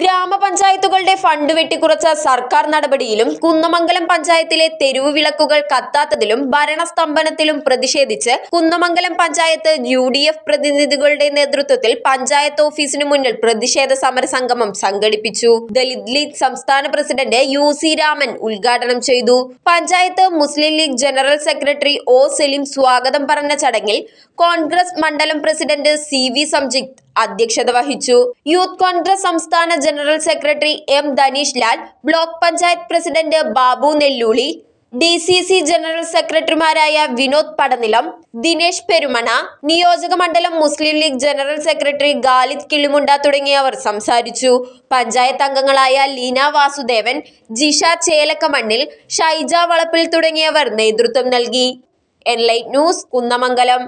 ഗ്രാമപഞ്ചായത്തുകളുടെ fund വെട്ടിക്കുറച്ച സർക്കാർ നടപടിയിലും കുന്നമംഗലം പഞ്ചായത്തിലെ തെരുവ് വിളക്കുകൾ കത്താത്തതിലും ഭരണസ്തംഭനത്തിലും പ്രതിഷേധിച്ച് Kunnamangalam panchayat U D F പ്രതിനിധികളുടെ നേതൃത്വത്തിൽ പഞ്ചായത്ത് ഓഫീസിന് മുന്നിൽ പ്രതിഷേധ സമരസംഗമം സംഘടിപ്പിച്ചു ദലിത് ലീഗ് സംസ്ഥാന പ്രസിഡന്റ് യു സി രാമൻ ഉദ്ഘാടനം ചെയ്തു panchayat Muslim league general secretary O Saleem സ്വാഗതം പറഞ്ഞ ചടങ്ങിൽ കോൺഗ്രസ് മണ്ഡലം പ്രസിഡന്റ് സി വി സംജിത്ത് അധ്യക്ഷത വഹിച്ചു യൂത്ത് കോൺഗ്രസ് സംസ്ഥാന general secretary M Dhanish Lal block panchayat president Babu Nelluli D C C general സെക്രട്ടറിമാരായ വിനോദ് പടനിലം ദിനേശ് പെരുമണ നിയോജക മണ്ഡലം Muslim league general secretary Khalid Kilimunda തുടങ്ങിയവർ സംസാരിച്ചു പഞ്ചായത്ത് അംഗങ്ങളായ ലീന വാസുദേവൻ ജിഷ ചേലക്കമണ്ണിൽ ഷൈജ വളപ്പിൽ തുടങ്ങിയവർ നേതൃത്വം നൽകി എൻലൈറ്റ് ന്യൂസ് കുന്നമംഗലം